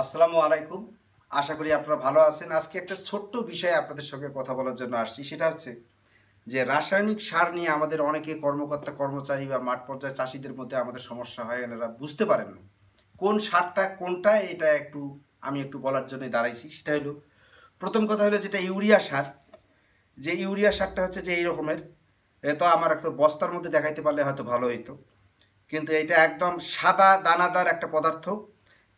আসসালামু আলাইকুম আশা করি আপনারা ভালো আছেন আজকে একটা ছোট্ট বিষয়ে আপনাদের সঙ্গে কথা বলার জন্য আসছি সেটা হচ্ছে যে রাসায়নিক সার নিয়ে আমাদের অনেকে কর্মকর্তা কর্মচারী বা মাঠ পর্যায়ে চাষিদের মধ্যে আমাদের সমস্যা হয় এনারা বুঝতে পারেন না কোন সারটা কোনটা এটা একটু আমি একটু বলার জন্য দাঁড়াইছি সেটা হলো প্রথম কথা হলো যেটা ইউরিয়া সার যে ইউরিয়া সারটা হচ্ছে যে এই রকমের তো আমার একটা বস্তার মধ্যে দেখাইতে পারলে হয়তো ভালো হইতো কিন্তু এটা একদম সাদা দানাদার একটা পদার্থ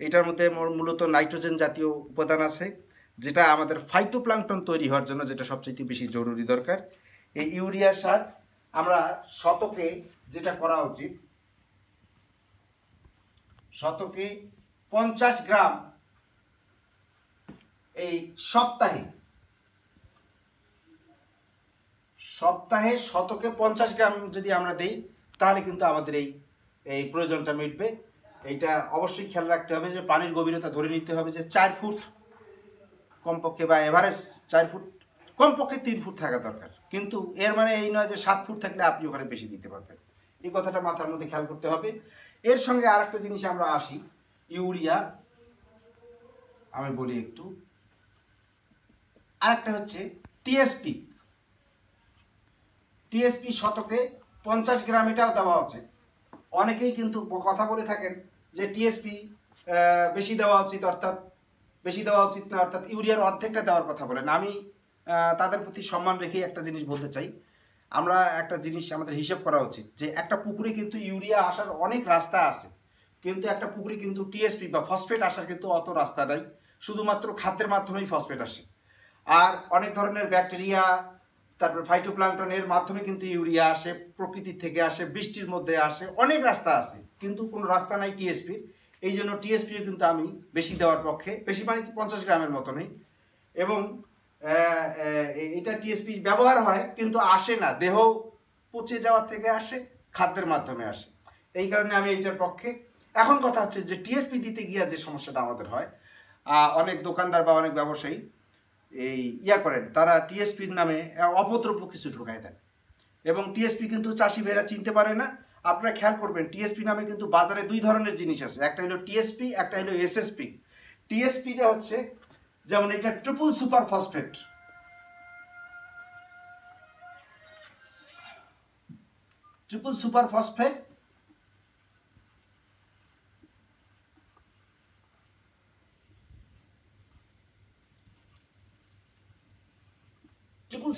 এটার মধ্যে মূলত নাইট্রোজেন জাতীয় উপাদান আছে যেটা আমাদের ফাইটোপ্লাংটন তৈরি হওয়ার জন্য যেটা সবচেয়ে বেশি জরুরি দরকার এই ইউরিয়ার সার আমরা শতকে যেটা করা উচিত শতকে পঞ্চাশ গ্রাম এই সপ্তাহে সপ্তাহে শতকে পঞ্চাশ গ্রাম যদি আমরা দেই তাহলে কিন্তু আমাদের এই এই প্রয়োজনটা মিটবে এইটা অবশ্যই খেয়াল রাখতে হবে যে পানির গভীরতা ধরে নিতে হবে যে চার ফুট কমপক্ষে বা এভারেজ চার ফুট কমপক্ষে তিন ফুট থাকা দরকার কিন্তু এর মানে এই নয় যে সাত ফুট থাকলে আপনি ওখানে বেশি দিতে পারবেন এই কথাটা মাথার মধ্যে খেয়াল করতে হবে এর সঙ্গে আর একটা জিনিস আমরা আসি ইউরিয়া আমি বলি একটু আরেকটা হচ্ছে টিএসপি টিএসপি শতকে পঞ্চাশ গ্রাম এটাও দেওয়া উচিত অনেকেই কিন্তু কথা বলে থাকেন যে টিএসপি বেশি দেওয়া উচিত অর্থাৎ বেশি দেওয়া উচিত না অর্থাৎ ইউরিয়ার অর্ধেকটা দেওয়ার কথা বলেন আমি তাদের প্রতি সম্মান রেখেই একটা জিনিস বলতে চাই আমরা একটা জিনিস আমাদের হিসেব করা উচিত যে একটা পুকুরে কিন্তু ইউরিয়া আসার অনেক রাস্তা আছে কিন্তু একটা পুকুরে কিন্তু টিএসপি বা ফসফেট আসার কিন্তু অত রাস্তা নাই শুধুমাত্র খাদ্যের মাধ্যমেই ফসফেট আসে আর অনেক ধরনের ব্যাকটেরিয়া তারপরে ফাইটোপ্লাংটনের মাধ্যমে কিন্তু ইউরিয়া আসে প্রকৃতি থেকে আসে বৃষ্টির মধ্যে আসে অনেক রাস্তা আছে কিন্তু কোনো রাস্তা নাই টিএসপির এই জন্য টিএসপিও কিন্তু আমি বেশি দেওয়ার পক্ষে বেশি মানে কি পঞ্চাশ গ্রামের মতো নেই এবং এটা টিএসপি ব্যবহার হয় কিন্তু আসে না দেহ পচে যাওয়ার থেকে আসে খাদ্যের মাধ্যমে আসে এই কারণে আমি এটার পক্ষে এখন কথা হচ্ছে যে টিএসপি দিতে গিয়া যে সমস্যাটা আমাদের হয় অনেক দোকানদার বা অনেক ব্যবসায়ী এই ইয়া করেন তারা টিএসপির নামে অপদ্রব্য কিছু ঢোকায় দেন এবং টিএসপি কিন্তু চাষি ভাইরা চিনতে পারে না আপনারা খেয়াল করবেন টিএসপি নামে কিন্তু বাজারে দুই ধরনের জিনিস আছে একটা হলো টিএসপি একটা হলো এসএসপি টিএসপিটা হচ্ছে যেমন এটা triple super phosphate triple super phosphate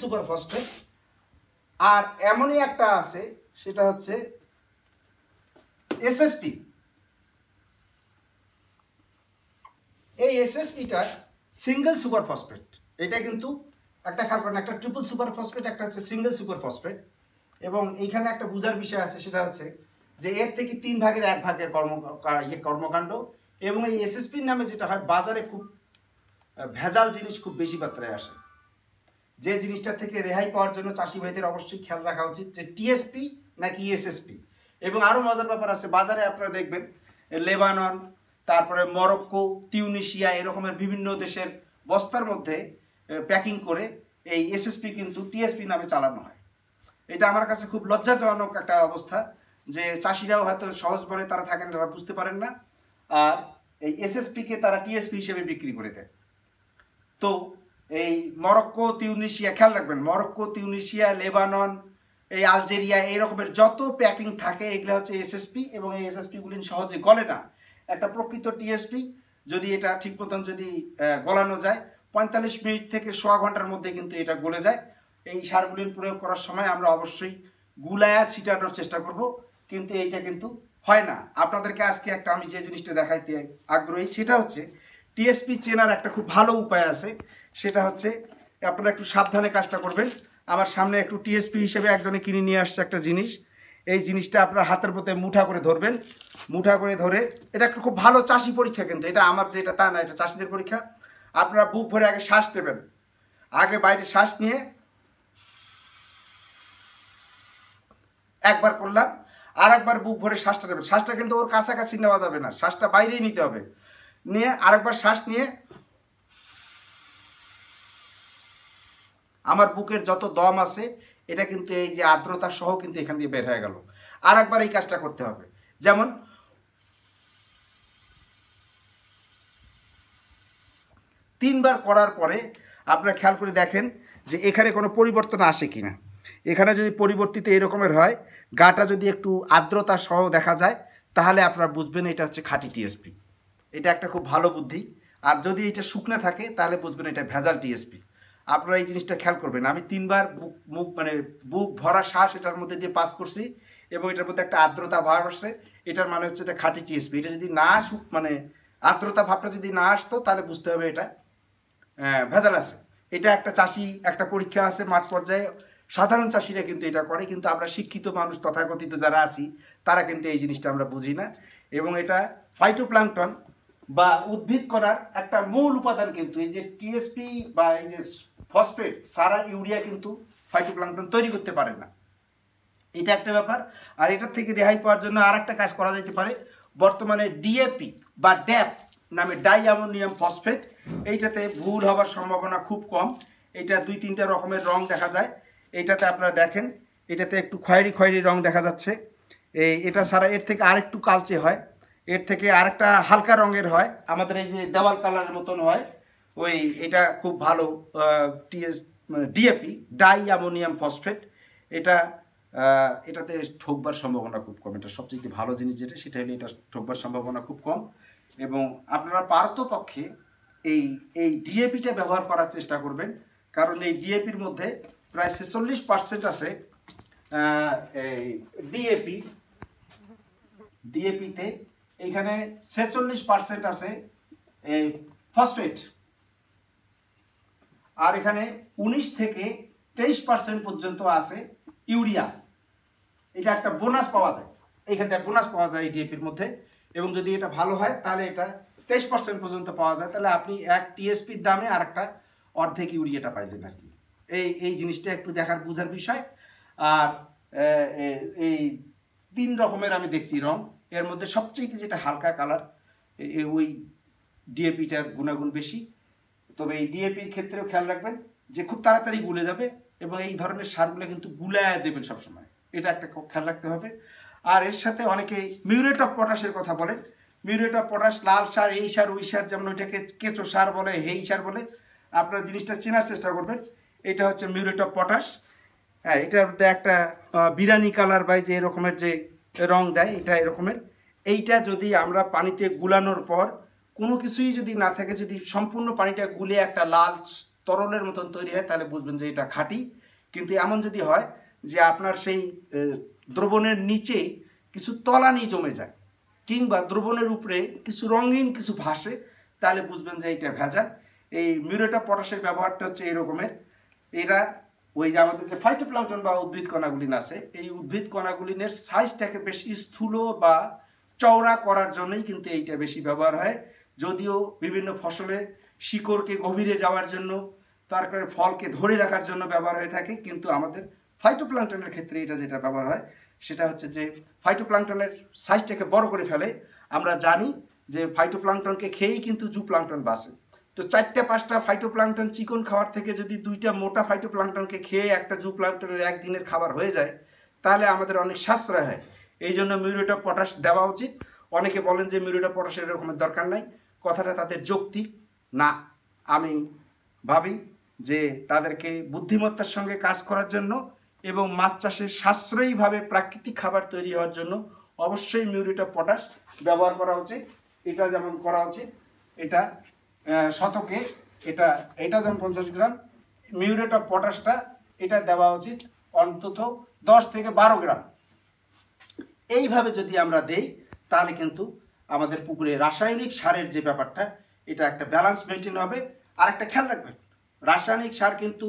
super phosphate আর এমনই একটা আছে সেটা হচ্ছে এসএসপি এই এসএসপিটা সিঙ্গেল সুপার ফসফেট এটা কিন্তু একটা কার্বন একটা ট্রিপল সুপার ফসফেট একটা হচ্ছে সিঙ্গেল সুপার ফসফেট এবং এইখানে একটা বুঝার বিষয় আছে সেটা হচ্ছে যে এর থেকে তিন ভাগের এক ভাগের কর্ম ইয়ে কর্মকাণ্ড এবং এই এসএসপির নামে যেটা হয় বাজারে খুব ভেজাল জিনিস খুব বেশি মাত্রায় আসে যে জিনিসটা থেকে রেহাই পাওয়ার জন্য চাষি ভাইদের অবশ্যই খেয়াল রাখা উচিত যে টিএসপি নাকি ইএসএসপি e এবং আরও মজার ব্যাপার আছে বাজারে আপনারা দেখবেন লেবানন তারপরে মরক্কো তিউনিশিয়া এরকমের বিভিন্ন দেশের বস্তার মধ্যে প্যাকিং করে এই এসএসপি কিন্তু টিএসপি নামে চালানো হয় এটা আমার কাছে খুব লজ্জাজনক একটা অবস্থা যে চাষিরাও হয়তো সহজ বলে তারা থাকেন তারা বুঝতে পারেন না আর এই এসএসপিকে তারা টিএসপি হিসেবে বিক্রি করে দেয় তো এই মরক্কো তিউনিশিয়া খেয়াল রাখবেন মরক্কো তিউনিশিয়া লেবানন এই আলজেরিয়া এই রকমের যত প্যাকিং থাকে এগুলো হচ্ছে এসএসপি এবং এই এসএসপিগুলি সহজে গলে না একটা প্রকৃত টিএসপি যদি এটা ঠিক মতন যদি গলানো যায় পঁয়তাল্লিশ মিনিট থেকে সোয়া ঘন্টার মধ্যে কিন্তু এটা গলে যায় এই সারগুলির প্রয়োগ করার সময় আমরা অবশ্যই গুলায়া ছিটানোর চেষ্টা করব কিন্তু এইটা কিন্তু হয় না আপনাদেরকে আজকে একটা আমি যে জিনিসটা দেখাইতে আগ্রহী সেটা হচ্ছে টিএসপি চেনার একটা খুব ভালো উপায় আছে সেটা হচ্ছে আপনারা একটু সাবধানে কাজটা করবেন আমার সামনে একটু টিএসপি হিসেবে একজনে কিনে নিয়ে আসছে একটা জিনিস এই জিনিসটা আপনার হাতের মধ্যে মুঠা করে ধরবেন মুঠা করে ধরে এটা একটু খুব ভালো চাষি পরীক্ষা কিন্তু এটা আমার যেটা তা না এটা চাষিদের পরীক্ষা আপনারা বুক ভরে আগে শ্বাস দেবেন আগে বাইরে শ্বাস নিয়ে একবার করলাম আর একবার বুক ভরে শ্বাসটা নেবেন শ্বাসটা কিন্তু ওর কাছাকাছি নেওয়া যাবে না শ্বাসটা বাইরেই নিতে হবে নিয়ে আরেকবার শ্বাস নিয়ে আমার বুকের যত দম আছে এটা কিন্তু এই যে আর্দ্রতা সহ কিন্তু এখান দিয়ে বের হয়ে গেল আর একবার এই কাজটা করতে হবে যেমন তিনবার করার পরে আপনারা খেয়াল করে দেখেন যে এখানে কোনো পরিবর্তন আসে কি না এখানে যদি পরিবর্তিত এরকমের হয় গাটা যদি একটু আর্দ্রতা সহ দেখা যায় তাহলে আপনারা বুঝবেন এটা হচ্ছে খাঁটি টিএসপি এটা একটা খুব ভালো বুদ্ধি আর যদি এটা শুকনা থাকে তাহলে বুঝবেন এটা ভেজাল টিএসপি আপনারা এই জিনিসটা খেয়াল করবেন আমি তিনবার বুক মুখ মানে বুক ভরা শ্বাস এটার মধ্যে দিয়ে পাস করছি এবং এটার মধ্যে একটা আর্দ্রতা ভাব আসছে এটার মানে হচ্ছে এটা খাঁটি টিএসপি এটা যদি না শুক মানে আর্দ্রতা ভাবটা যদি না আসতো তাহলে বুঝতে হবে এটা ভেজাল আছে এটা একটা চাষি একটা পরীক্ষা আছে মাঠ পর্যায়ে সাধারণ চাষিরা কিন্তু এটা করে কিন্তু আমরা শিক্ষিত মানুষ তথাকথিত যারা আছি তারা কিন্তু এই জিনিসটা আমরা বুঝি না এবং এটা ফাইটোপ্লাঙ্কটন বা উদ্ভিদ করার একটা মূল উপাদান কিন্তু এই যে টিএসপি বা এই যে ফসফেট সারা ইউরিয়া কিন্তু ফাইটোপ্লাংটন তৈরি করতে পারে না এটা একটা ব্যাপার আর এটার থেকে রেহাই পাওয়ার জন্য আর একটা কাজ করা যেতে পারে বর্তমানে ডিএপি বা ড্যাপ নামে ডাই অ্যামোনিয়াম ফসফেট এইটাতে ভুল হবার সম্ভাবনা খুব কম এটা দুই তিনটা রকমের রং দেখা যায় এটাতে আপনারা দেখেন এটাতে একটু খয়েরি খয়েরি রং দেখা যাচ্ছে এই এটা ছাড়া এর থেকে আরেকটু কালচে হয় এর থেকে আরেকটা হালকা রঙের হয় আমাদের এই যে দেওয়াল কালারের মতন হয় ওই এটা খুব ভালো TS DAP di ammonium phosphate এটা এটাতে ঠকবার সম্ভাবনা খুব কম এটা সবচেয়ে ভালো জিনিস যেটা সেটা হলে এটা ঠকবার সম্ভাবনা খুব কম এবং আপনারা পার্থপক্ষে এই এই ডিএপিটা ব্যবহার করার চেষ্টা করবেন কারণ এই ডিএপির মধ্যে প্রায় ছেচল্লিশ পার্সেন্ট আছে এই ডিএপি ডিএপিতে এখানে ছেচল্লিশ পার্সেন্ট আছে ফসফেট আর এখানে ১৯ থেকে তেইশ পার্সেন্ট পর্যন্ত আছে ইউরিয়া এটা একটা বোনাস পাওয়া যায় এইখানটায় বোনাস পাওয়া যায় e এই ডিএপির মধ্যে এবং যদি এটা ভালো হয় তাহলে এটা তেইশ পার্সেন্ট পর্যন্ত পাওয়া যায় তাহলে আপনি এক টিএসপির দামে আর একটা অর্ধেক ইউরিয়াটা পাইলেন আর কি এই এই জিনিসটা একটু দেখার বোঝার বিষয় আর এই তিন রকমের আমি দেখছি রং এর মধ্যে সবচেয়ে যেটা হালকা কালার ওই ডিএপিটার গুণাগুণ বেশি তবে এই ডিএপির ক্ষেত্রেও খেয়াল রাখবেন যে খুব তাড়াতাড়ি গুলে যাবে এবং এই ধরনের সারগুলো কিন্তু গুলায় দেবেন সবসময় এটা একটা খেয়াল রাখতে হবে আর এর সাথে অনেকে মিউরেট অফ পটাশের কথা বলে মিউরেট অফ পটাশ লাল সার এই সার ওই সার যেমন ওইটাকে কেঁচো সার বলে হেই সার বলে আপনারা জিনিসটা চেনার চেষ্টা করবেন এটা হচ্ছে মিউরেট অফ পটাশ হ্যাঁ এটার মধ্যে একটা বিরানি কালার বা যে এরকমের যে রং দেয় এটা এরকমের এইটা যদি আমরা পানিতে গুলানোর পর কোনো কিছুই যদি না থাকে যদি সম্পূর্ণ পানিটা গুলে একটা লাল তরলের মতন তৈরি হয় তাহলে বুঝবেন যে এটা খাঁটি কিন্তু এমন যদি হয় যে আপনার সেই দ্রবণের নিচে কিছু তলানি জমে যায় কিংবা দ্রবণের উপরে কিছু রঙিন কিছু ভাসে তাহলে বুঝবেন যে এইটা ভেজাল এই মিউরেটা পটাশের ব্যবহারটা হচ্ছে এই রকমের এরা ওই যে আমাদের যে ফাইটোপ্লাঙ্কটন বা উদ্ভিদ কণাগুলিন আছে এই উদ্ভিদ কণাগুলিনের সাইজটাকে বেশ স্থূল বা চওড়া করার জন্যই কিন্তু এইটা বেশি ব্যবহার হয় যদিও বিভিন্ন ফসলে শিকড়কে গভীরে যাওয়ার জন্য তারপরে ফলকে ধরে রাখার জন্য ব্যবহার হয়ে থাকে কিন্তু আমাদের প্লাংটনের ক্ষেত্রে এটা যেটা ব্যবহার হয় সেটা হচ্ছে যে প্লাংটনের সাইজটাকে বড় করে ফেলে আমরা জানি যে প্লাংটনকে খেয়েই কিন্তু জু প্লাংটন বাসে তো চারটা পাঁচটা ফাইটোপ্লাংটন চিকন খাওয়ার থেকে যদি দুইটা মোটা ফাইটোপ্লাংটনকে খেয়ে একটা জু প্লাংটনের একদিনের খাবার হয়ে যায় তাহলে আমাদের অনেক সাশ্রয় হয় এই জন্য মিউরেট অফ পটাশ দেওয়া উচিত অনেকে বলেন যে মিউরেট অফ পটাশের এরকমের দরকার নাই কথাটা তাদের যৌক্তিক না আমি ভাবি যে তাদেরকে বুদ্ধিমত্তার সঙ্গে কাজ করার জন্য এবং মাছ চাষের সাশ্রয়ীভাবে প্রাকৃতিক খাবার তৈরি হওয়ার জন্য অবশ্যই মিউরেট অফ পটাশ ব্যবহার করা উচিত এটা যেমন করা উচিত এটা শতকে এটা এটা যেমন পঞ্চাশ গ্রাম মিউরেট অফ পটাশটা এটা দেওয়া উচিত অন্তত দশ থেকে বারো গ্রাম এইভাবে যদি আমরা দেই তাহলে কিন্তু আমাদের পুকুরে রাসায়নিক সারের যে ব্যাপারটা এটা একটা ব্যালেন্স মেনটেন হবে আর একটা খেয়াল রাখবেন রাসায়নিক সার কিন্তু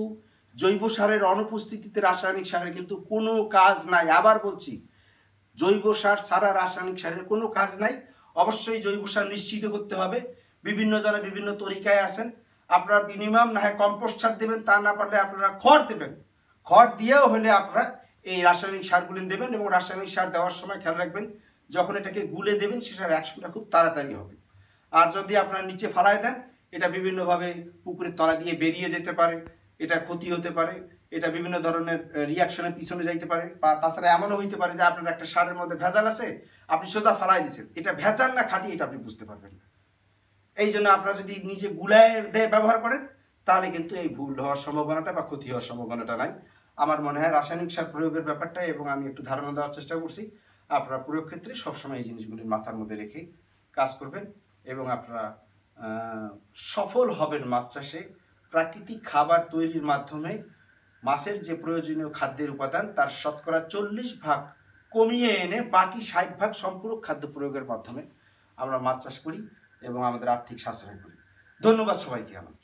জৈব সারের অনুপস্থিতিতে রাসায়নিক সারের কিন্তু কোনো কাজ নাই আবার বলছি জৈব সার সারা রাসায়নিক সারের কোনো কাজ নাই অবশ্যই জৈব সার নিশ্চিত করতে হবে বিভিন্ন জনে বিভিন্ন তরিকায় আছেন আপনারা মিনিমাম না হয় কম্পোস্ট সার দেবেন তা না পারলে আপনারা খড় দেবেন খড় দিয়েও হলে আপনারা এই রাসায়নিক সারগুলি দেবেন এবং রাসায়নিক সার দেওয়ার সময় খেয়াল রাখবেন যখন এটাকে গুলে দেবেন সেটার অ্যাকশনটা খুব তাড়াতাড়ি হবে আর যদি আপনারা নিচে ফালায় দেন এটা বিভিন্নভাবে পুকুরের তলা দিয়ে বেরিয়ে যেতে পারে এটা ক্ষতি হতে পারে এটা বিভিন্ন ধরনের রিয়াকশনের পিছনে যাইতে পারে বা তাছাড়া এমনও হইতে পারে যে আপনার একটা সারের মধ্যে ভেজাল আছে আপনি সোজা ফালাই দিচ্ছেন এটা ভেজাল না খাঁটি এটা আপনি বুঝতে পারবেন না এই জন্য আপনারা যদি নিজে গুলায় ব্যবহার করেন তাহলে কিন্তু এই ভুল হওয়ার সম্ভাবনাটা বা ক্ষতি হওয়ার সম্ভাবনাটা নাই আমার মনে হয় রাসায়নিক সার প্রয়োগের ব্যাপারটা এবং আমি একটু ধারণা দেওয়ার চেষ্টা করছি আপনারা প্রয়োগ ক্ষেত্রে সবসময় এই জিনিসগুলি মাথার মধ্যে রেখে কাজ করবেন এবং আপনারা সফল হবেন মাছ চাষে প্রাকৃতিক খাবার তৈরির মাধ্যমে মাছের যে প্রয়োজনীয় খাদ্যের উপাদান তার শতকরা চল্লিশ ভাগ কমিয়ে এনে বাকি ষাট ভাগ সম্পূরক খাদ্য প্রয়োগের মাধ্যমে আমরা মাছ চাষ করি এবং আমাদের আর্থিক সাশ্রয় করি ধন্যবাদ সবাইকে আমার